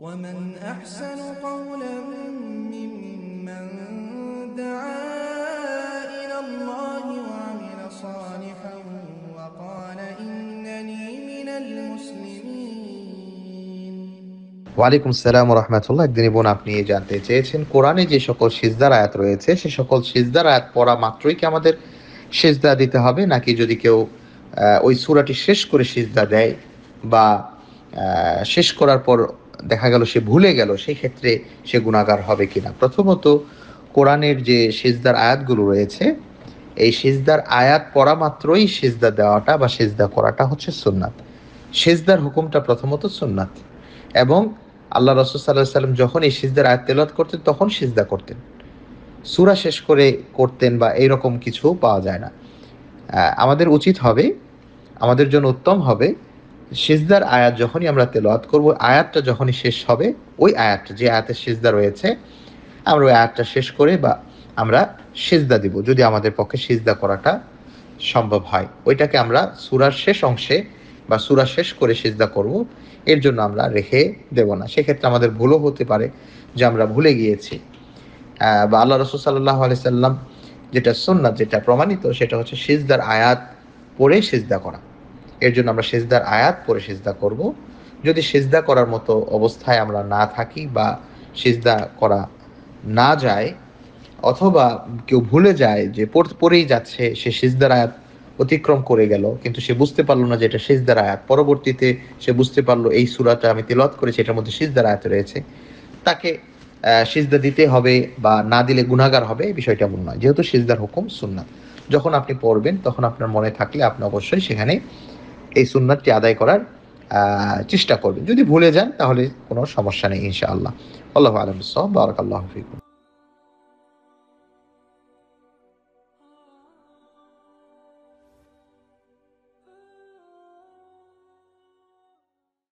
ومن أحسن قولا ممن دعا ওয়ালাইকুম সালাম রহমতুল্লাহ একদিন বোন আপনি জানতে চেয়েছেন কোরআনে যে সকল সিজদার আয়াত রয়েছে সে সকল সিজদার আয়াত পড়া মাত্রই কি আমাদের সিজদা দিতে হবে নাকি যদি কেউ ওই সুরাটি শেষ করে সিজদা দেয় বা শেষ করার পর দেখা গেল সে ভুলে গেল সেই ক্ষেত্রে সে গুণাগার হবে কিনা প্রথমত কোরআনের যে সেজদার আয়াতগুলো রয়েছে এই সেজদার আয়াত পড়া মাত্রই সেজদা দেওয়াটা বা সেজদা করাটা হচ্ছে সোননাথ সেজদার হুকুমটা প্রথমত সুন্নাত এবং আল্লাহ রসুল সাল্লাহ সাল্লাম যখন এই সেজদার আয়াত তেলাত করতেন তখন সিজদা করতেন সুরা শেষ করে করতেন বা এইরকম কিছু পাওয়া যায় না আমাদের উচিত হবে আমাদের জন্য উত্তম হবে সিজদার আয়াত যখনই আমরা তেলাওয়াত করব আয়াতটা যখনই শেষ হবে ওই আয়াতটা যে আয়াতের সিজদা রয়েছে আমরা ওই আয়াতটা শেষ করে বা আমরা সিজদা দিব যদি আমাদের পক্ষে সিজদা করাটা সম্ভব হয় ওইটাকে আমরা সুরার শেষ অংশে বা সুরা শেষ করে সিজদা করব এর জন্য আমরা রেখে দেব না সেক্ষেত্রে আমাদের ভুলও হতে পারে যে আমরা ভুলে গিয়েছি বা আল্লাহ রসুল সাল্লাহ আলি সাল্লাম যেটা সুন্নাত যেটা প্রমাণিত সেটা হচ্ছে সিজদার আয়াত পড়ে সিজদা করা এর জন্য আমরা সেজদার আয়াত পরে সেজদা করব যদি সেজদা করার মতো অবস্থায় আমরা না থাকি বা সেজদা করা না যায় অথবা কেউ ভুলে যায় যে পড়েই যাচ্ছে সে সেজদার আয়াত অতিক্রম করে গেল কিন্তু সে বুঝতে পারলো না যে এটা সেজদার আয়াত পরবর্তীতে সে বুঝতে পারলো এই সুরাটা আমি তেলত করেছি এটার মধ্যে সেজদার আয়াত রয়েছে তাকে সিজদা দিতে হবে বা না দিলে গুণাগার হবে এই বিষয়টা মনে নয় যেহেতু সিজদার হুকুম শুননা যখন আপনি পড়বেন তখন আপনার মনে থাকলে আপনি অবশ্যই সেখানে এই সুন্নাতটি আদায় করার চেষ্টা করবেন যদি ভুলে যান তাহলে কোনো সমস্যা নেই ইনশাআল্লাহ আল্লাহ আলম সব বারকাল্লাহ